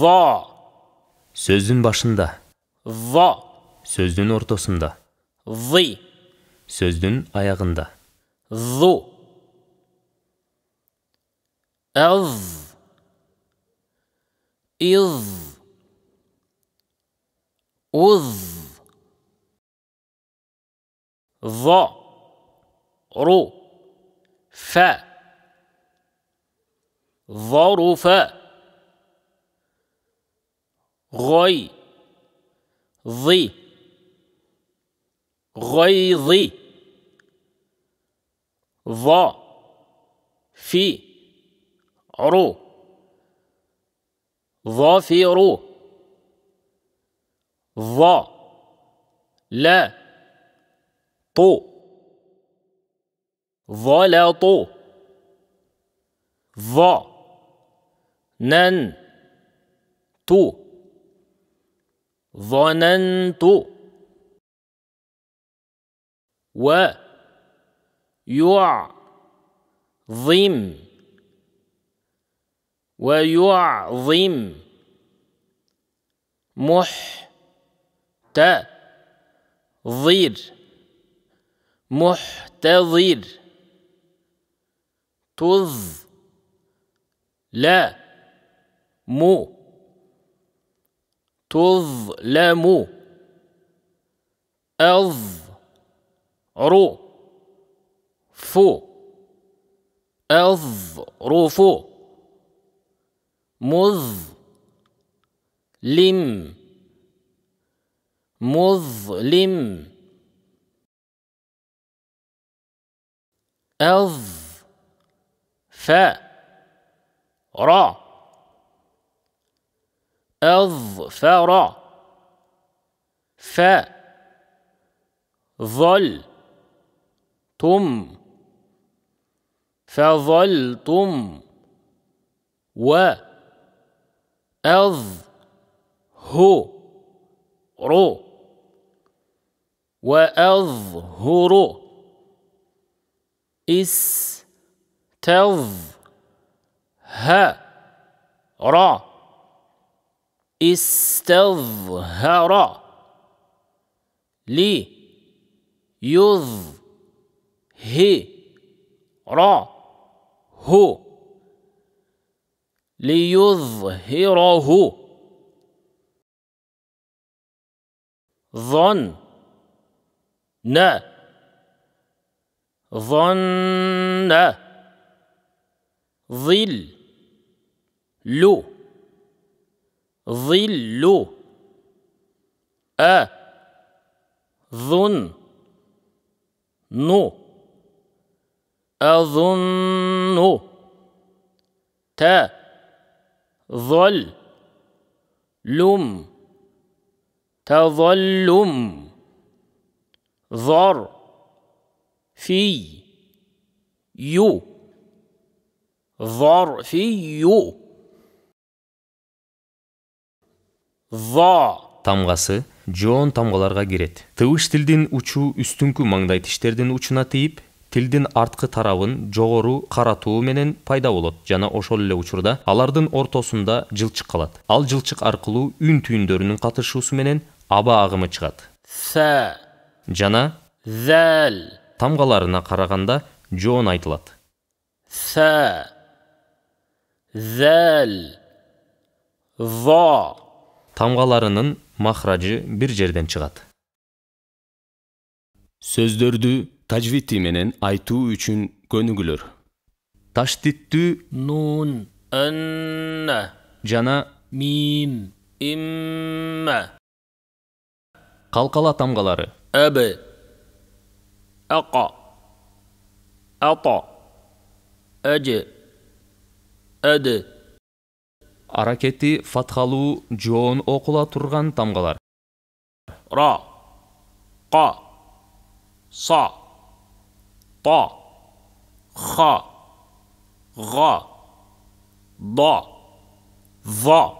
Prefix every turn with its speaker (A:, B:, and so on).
A: во
B: сөздің башында во сөздің ортасында вы сөздің аяғында
A: зу эв из أذ ظ ر ف ظرف غي ظي غيظ ظ في عرو ظافر ظ لا ط ظلط ظ نن تو ظننت و يعظم ويعظم مح ضير محتضر تظ لا مو تظلم رو فو مظ مظلم مظلم أظ ف را أظفر ف ظل تم فظلتم و رو وأظهر استظهر استظهر لي يظهره ليظهره ظن ن ظن ظل لو ظل أ ظن نو أظن ت ظل لم تظلم зор фи ю вор фи ю в
B: тамгасы жоон тамгаларга кирет тыбыш тилдин учу үстүңкү маңдай тиштердин учуна тийип тилдин арткы тарабын жогору каратуу менен пайда болот жана ошол эле учурда алардын ортосунда жылчык калат ал жылчык аркылуу үн түйүндөрүнүн катышуусу менен аба агымы чыгат ф жана зл тамгаларына караганда жоон айтылат
A: с зл во
B: тамгаларынын махражы бир жерден чыгат сөздөрдү тажвити менен айтуу үчүн көнүгүлөр таштиттүү нун
A: үн
B: жана мим имм қалқала тамғалары
A: әбі әқа ата әде әді
B: аракети фатхалу жоон оқыла тұрған тамғалар
A: ра қа са та ха ға да ва